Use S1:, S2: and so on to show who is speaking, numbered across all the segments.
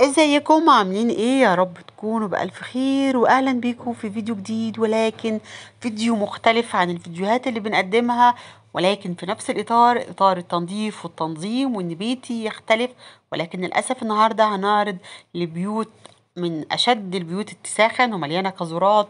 S1: ازيكم عاملين ايه يا رب تكونوا بالف خير واهلا بيكم في فيديو جديد ولكن فيديو مختلف عن الفيديوهات اللي بنقدمها ولكن في نفس الاطار اطار التنظيف والتنظيم وان بيتي يختلف ولكن للاسف النهارده هنعرض لبيوت من اشد البيوت اتساخا ومليانه كذورات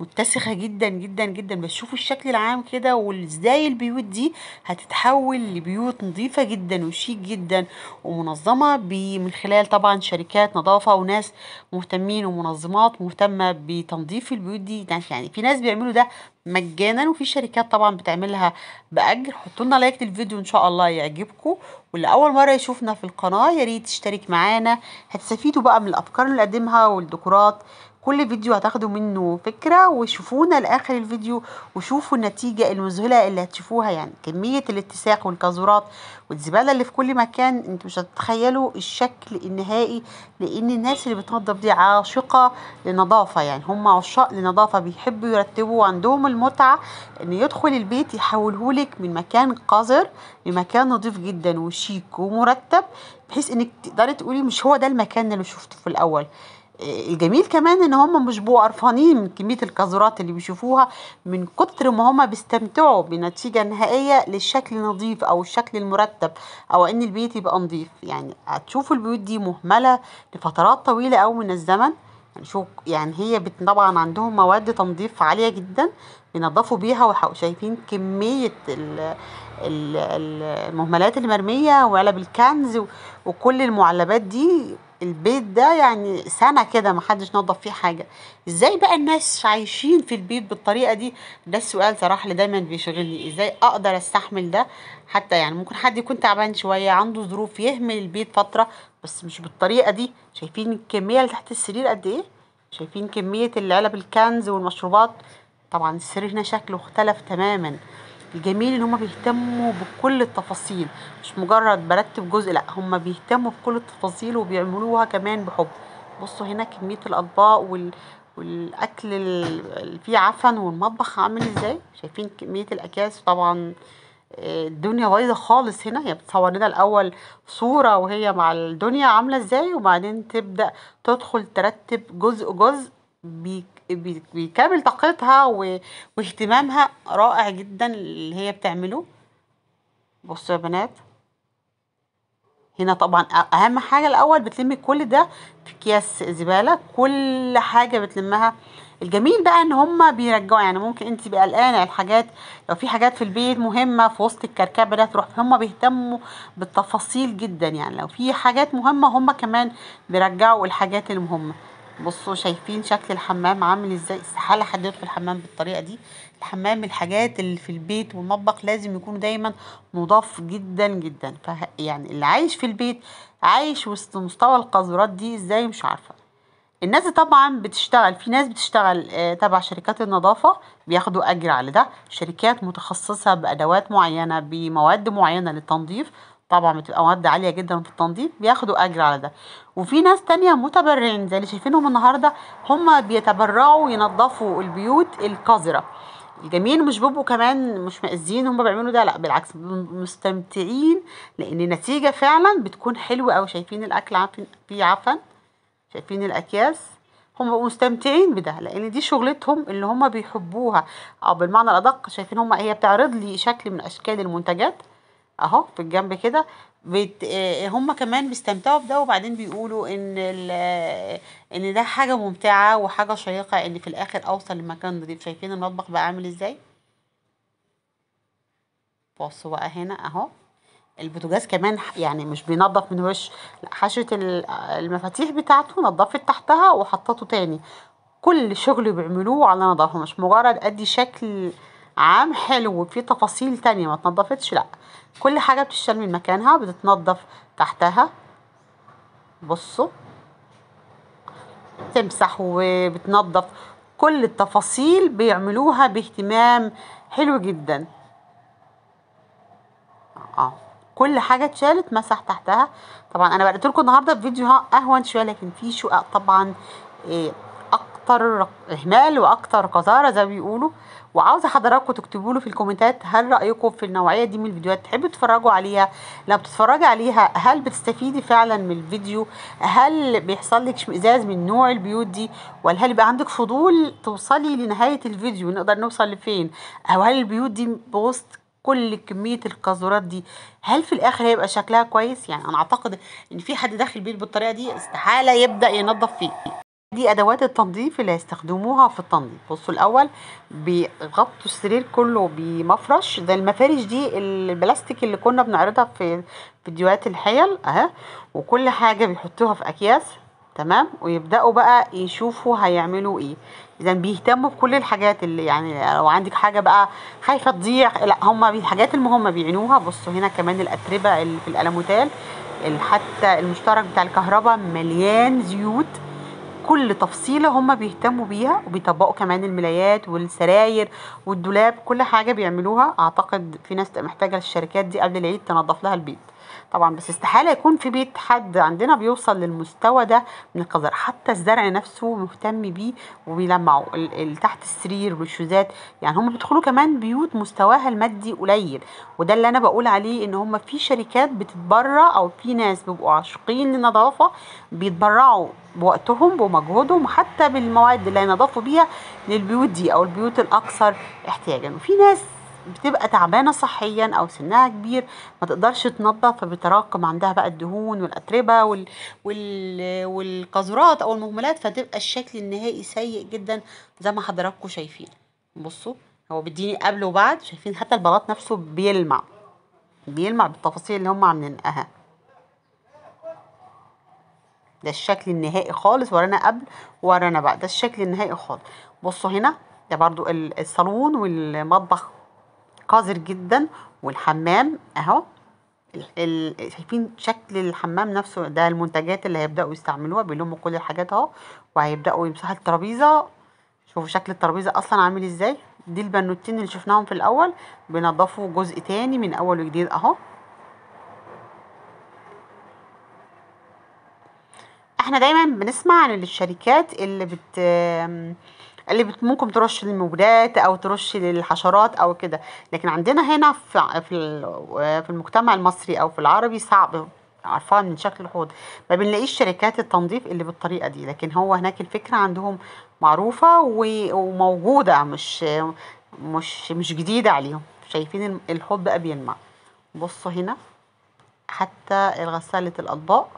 S1: متسخة جدا جدا جدا بس شوفوا الشكل العام كده وازاي البيوت دي هتتحول لبيوت نظيفة جدا وشيك جدا ومنظمة من خلال طبعا شركات نظافة وناس مهتمين ومنظمات مهتمة بتنظيف البيوت دي يعني في ناس بيعملوا ده مجانا وفي شركات طبعا بتعملها باجر حطوا لنا لايك للفيديو ان شاء الله يعجبكم واللي اول مره يشوفنا في القناه يا ريت تشترك معانا هتستفيدوا بقى من الافكار اللي نقدمها والديكورات كل فيديو هتاخدوا منه فكرة وشوفونا لآخر الفيديو وشوفوا النتيجة المذهلة اللي هتشوفوها يعني كمية الاتساق والكازورات والزبالة اللي في كل مكان انتوا مش هتتخيلوا الشكل النهائي لأن الناس اللي بتنظف دي عاشقة لنظافة يعني هم عشاق لنظافة بيحبوا يرتبوا عندهم المتعة ان يدخل البيت يحولهولك من مكان قذر لمكان نظيف جدا وشيك ومرتب بحيث انك تقدري تقولي مش هو ده المكان اللي شفته في الاول الجميل كمان ان هم مش بقوا قرفانين من كميه القاذورات اللي بيشوفوها من كتر ما هم بيستمتعوا بنتيجه نهائيه للشكل النظيف او الشكل المرتب او ان البيت يبقى نظيف يعني هتشوفوا البيوت دي مهمله لفترات طويله او من الزمن يعني شو يعني هي طبعا عندهم مواد تنظيف عاليه جدا بينضفوا بيها وشايفين كميه ال المهملات المرميه وعلب الكنز وكل المعلبات دي البيت ده يعني سنة كده محدش نظف فيه حاجة ازاي بقى الناس عايشين في البيت بالطريقة دي ده السؤال صراحة اللي دايما بيشغلني ازاي اقدر استحمل ده حتى يعني ممكن حد يكون تعبان شوية عنده ظروف يهمل البيت فترة بس مش بالطريقة دي شايفين الكمية اللي تحت السرير قد ايه شايفين كمية العلب الكنز والمشروبات طبعا السرير هنا شكله اختلف تماما الجميل ان هم بيهتموا بكل التفاصيل مش مجرد برتب جزء لا هم بيهتموا بكل التفاصيل وبيعملوها كمان بحب بصوا هنا كميه الاطباق وال... والاكل اللي فيه عفن والمطبخ عامل ازاي شايفين كميه الاكياس طبعا آه، الدنيا بايظه خالص هنا هي بتصور لنا الاول صوره وهي مع الدنيا عامله ازاي وبعدين تبدا تدخل ترتب جزء جزء بيكامل طاقتها و- واهتمامها رائع جدا اللي هي بتعمله بصوا يا بنات هنا طبعا اهم حاجه الاول بتلمي كل ده في اكياس زباله كل حاجه بتلمها الجميل بقى ان هما بيرجعوا يعني ممكن انت بقى قلقانه الحاجات لو في حاجات في البيت مهمه في وسط الكركبه ده تروح هما بيهتموا بالتفاصيل جدا يعني لو في حاجات مهمه هما كمان بيرجعوا الحاجات المهمه بصوا شايفين شكل الحمام عامل ازاي استحاله حد يدخل الحمام بالطريقه دي الحمام الحاجات اللي في البيت والمطبخ لازم يكون دايما نضاف جدا جدا ف يعني اللي عايش في البيت عايش وسط مستوى القاذورات دي ازاي مش عارفه الناس طبعا بتشتغل في ناس بتشتغل آه، تبع شركات النظافة بياخدوا أجر على ده شركات متخصصة بأدوات معينة بمواد معينة للتنظيف طبعا بتبقى مواد عالية جدا في التنظيف بياخدوا أجر على ده وفي ناس تانية متبرعين زي اللي شايفينهم النهاردة هم بيتبرعوا ينظفوا البيوت القذرة الجميل مش بيبقوا كمان مش مأذين هم بيعملوا ده لا بالعكس مستمتعين لأن النتيجة فعلا بتكون حلوة أو شايفين الأكل عفن عفن شايفين الأكياس هم مستمتعين بده لان دي شغلتهم اللي هم بيحبوها او بالمعنى الادق شايفين هما هي بتعرض لي شكل من اشكال المنتجات اهو في الجنب كده بت... آه، هم كمان بيستمتعوا بده وبعدين بيقولوا ان ال... آه، ان ده حاجه ممتعه وحاجه شيقه ان في الاخر اوصل لمكان ده طيب شايفين المطبخ بقى عامل ازاي بصوا بقى هنا اهو البوتاجاز كمان يعني مش بينضف من وش لا حشت آه، المفاتيح بتاعته نضفت تحتها وحطته تاني كل شغل بيعملوه على نظافه مش مجرد ادي شكل عام حلو وفي تفاصيل تانية ما اتنضفتش لا كل حاجة بتشال من مكانها بتتنضف تحتها بصوا تمسح وبتنضف كل التفاصيل بيعملوها باهتمام حلو جدا اه كل حاجه اتشالت مسح تحتها طبعا انا بقيت لكم النهارده في فيديو اهون شويه لكن في شقق طبعا إيه اكتر اهمال واكتر قذاره زي ما بيقولوا وعاوزه حضراتكم تكتبوا له في الكومنتات هل رايكم في النوعيه دي من الفيديوهات تحبوا تتفرجوا عليها لما بتتفرجي عليها هل بتستفيدي فعلا من الفيديو هل بيحصل لك اشمئزاز من نوع البيوت دي ولا هل يبقى عندك فضول توصلي لنهايه الفيديو نقدر نوصل لفين او هل البيوت دي بوسط كل كمية القاذورات دي هل في الآخر هيبقى شكلها كويس يعني أنا أعتقد إن في حد داخل بيت بالطريقة دي استحالة يبدأ ينظف فيه دي ادوات التنظيف اللي هيستخدموها في التنظيف بصوا الاول بيغطوا السرير كله بمفرش ده المفارش دي البلاستيك اللي كنا بنعرضها في فيديوهات الحيل اهي وكل حاجه بيحطوها في اكياس تمام ويبداوا بقى يشوفوا هيعملوا ايه اذا بيهتموا بكل الحاجات اللي يعني لو عندك حاجه بقى خايفه تضيع لا هم الحاجات المهمه بيعينوها بصوا هنا كمان الاتربه اللي في الالموتال حتى المشترك بتاع الكهرباء مليان زيوت كل تفصيله هم بيهتموا بيها وبيطبقوا كمان الملايات والسراير والدولاب كل حاجه بيعملوها اعتقد في ناس محتاجه الشركات دي قبل العيد تنظف لها البيت طبعا بس استحالة يكون في بيت حد عندنا بيوصل للمستوى ده من القذارة حتى الزرع نفسه مهتم بيه وبيلمعه تحت السرير والشوزات يعني هم بيدخلوا كمان بيوت مستواها المادي قليل وده اللي انا بقول عليه ان هم في شركات بتتبرع او في ناس بيبقوا عاشقين للنظافة بيتبرعوا بوقتهم بمجهودهم حتى بالمواد اللي هينضفوا بيها للبيوت دي او البيوت الاكثر احتياجا وفي ناس بتبقى تعبانه صحيا او سنها كبير ما تقدرش تنظف فبتراكم عندها بقى الدهون والاتربه وال... وال... والقذرات او المهملات فتبقى الشكل النهائي سيء جدا زي ما حضراتكم شايفين بصوا هو بيديني قبل وبعد شايفين حتى البلاط نفسه بيلمع بيلمع بالتفاصيل اللي هم عاملينها ده الشكل النهائي خالص ورانا قبل ورانا بعد ده الشكل النهائي خالص بصوا هنا ده برضو الصالون والمطبخ قذر جدا والحمام اهو شايفين شكل الحمام نفسه ده المنتجات اللي هيبداوا يستعملوها بيلموا كل الحاجات اهو وهيبداوا يمسحوا الترابيزه شوفوا شكل الترابيزه اصلا عامل ازاي دي البنوتين اللي شفناهم في الاول بنضفوا جزء تاني من اول وجديد اهو احنا دايما بنسمع عن الشركات اللي بت اللي ممكن ترش للمولات او ترش للحشرات او كده لكن عندنا هنا في في المجتمع المصري او في العربي صعب عارفاها من شكل الحوض ما بنلاقيش شركات التنظيف اللي بالطريقه دي لكن هو هناك الفكره عندهم معروفه وموجوده مش مش مش جديده عليهم شايفين الحوض بقى بينمع بصوا هنا حتى الغساله الاطباق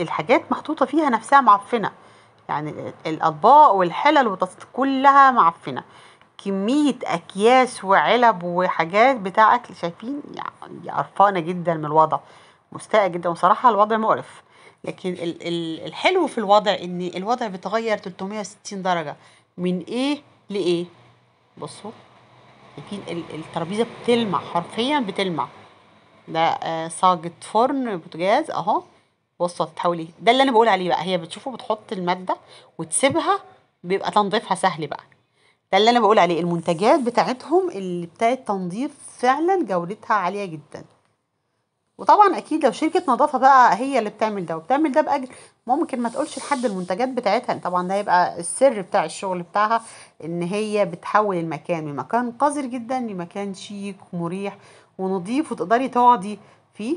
S1: الحاجات محطوطه فيها نفسها معفنه يعني الاطباق والحلل والتص... كلها معفنه كميه اكياس وعلب وحاجات بتاع اكل شايفين يعني قرفانه جدا من الوضع مستاء جدا وصراحه الوضع مقرف لكن ال... ال... الحلو في الوضع ان الوضع بيتغير 360 درجه من ايه لايه بصوا لكن الترابيزه بتلمع حرفيا بتلمع ده آه، صاجة فرن بوتجاز اهو بصوا تحاولي ده اللي انا بقول عليه بقى هي بتشوفه بتحط الماده وتسيبها بيبقى تنظيفها سهل بقى ده اللي انا بقول عليه المنتجات بتاعتهم اللي بتاعه تنظيف فعلا جودتها عاليه جدا وطبعا اكيد لو شركه نظافه بقى هي اللي بتعمل ده وبتعمل ده باجر ممكن ما تقولش لحد المنتجات بتاعتها طبعا ده هيبقى السر بتاع الشغل بتاعها ان هي بتحول المكان من مكان قذر جدا لمكان شيك ومريح ونظيف وتقدري تقعدي فيه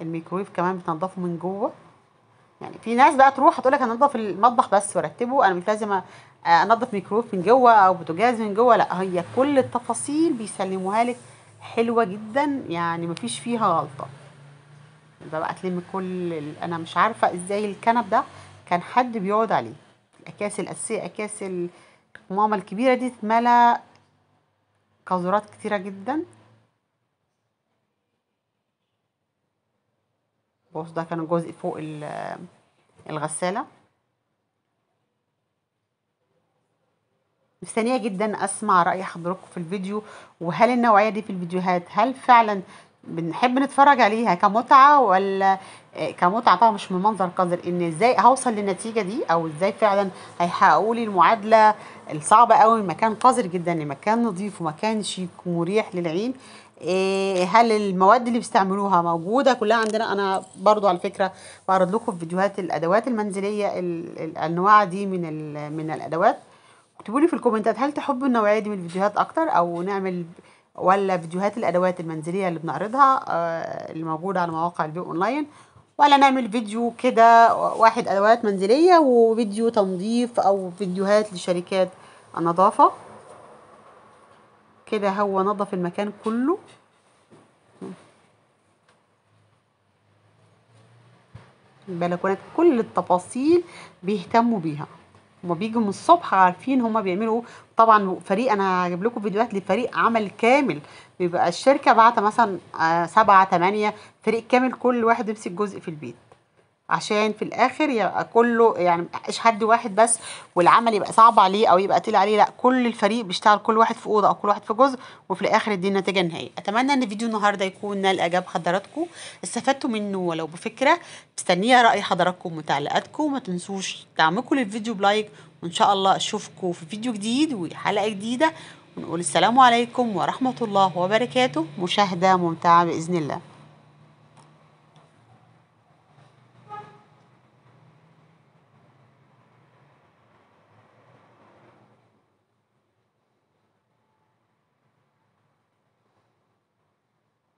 S1: الميكرويف كمان بتنضفه من جوه يعني في ناس بقى تروح هتقول لك هنضف المطبخ بس وارتبه انا مش لازم انضف ميكرويف من جوه او بوتاجاز من جوه لا هي كل التفاصيل بيسلموها لك حلوه جدا يعني مفيش فيها غلطه ده بقى تلم كل انا مش عارفه ازاي الكنب ده كان حد بيقعد عليه الاكياس الاساسيه اكياس ماما الكبيره دي اتملى قاذورات كتيره جدا بص ده كان الجزء فوق الغسالة مستنية جدا اسمع رأي حضراتكم في الفيديو وهل النوعية دي في الفيديوهات هل فعلا بنحب نتفرج عليها كمتعة ولا كمتعة طبعا مش من منظر قذر ان ازاي هوصل للنتيجة دي او ازاي فعلا هيحققوا لي المعادلة الصعبة قوي من مكان قذر جدا لمكان نظيف ومكان شيك ومريح للعين إيه، هل المواد اللي بيستعملوها موجوده كلها عندنا انا برضو على فكره بعرض لكم في فيديوهات الادوات المنزليه الانواع دي من من الادوات اكتبوا لي في الكومنتات هل تحبوا النوعيه دي من الفيديوهات اكتر او نعمل ولا فيديوهات الادوات المنزليه اللي بنعرضها آه، اللي موجوده على مواقع البيع اونلاين ولا نعمل فيديو كده واحد ادوات منزليه وفيديو تنظيف او فيديوهات لشركات النظافه كده هو نظف المكان كله البلكونات كل التفاصيل بيهتموا بيها هما بيجوا من الصبح عارفين هما بيعملوا إيه. طبعا فريق انا هجيب لكم فيديوهات لفريق عمل كامل بيبقى الشركه بعت مثلا آه، سبعة تمانية فريق كامل كل واحد يمسك جزء في البيت عشان في الاخر يبقى كله يعني مش حد واحد بس والعمل يبقى صعب عليه او يبقى تقيل عليه لا كل الفريق بيشتغل كل واحد في اوضه او كل واحد في جزء وفي الاخر دي النتيجه النهائيه اتمنى ان فيديو النهارده يكون نال اعجاب حضراتكم استفدتوا منه ولو بفكره مستنيه راي حضراتكم وتعليقاتكم ما تنسوش دعمكم للفيديو بلايك وان شاء الله اشوفكم في فيديو جديد وحلقه جديده ونقول السلام عليكم ورحمه الله وبركاته مشاهده ممتعه باذن الله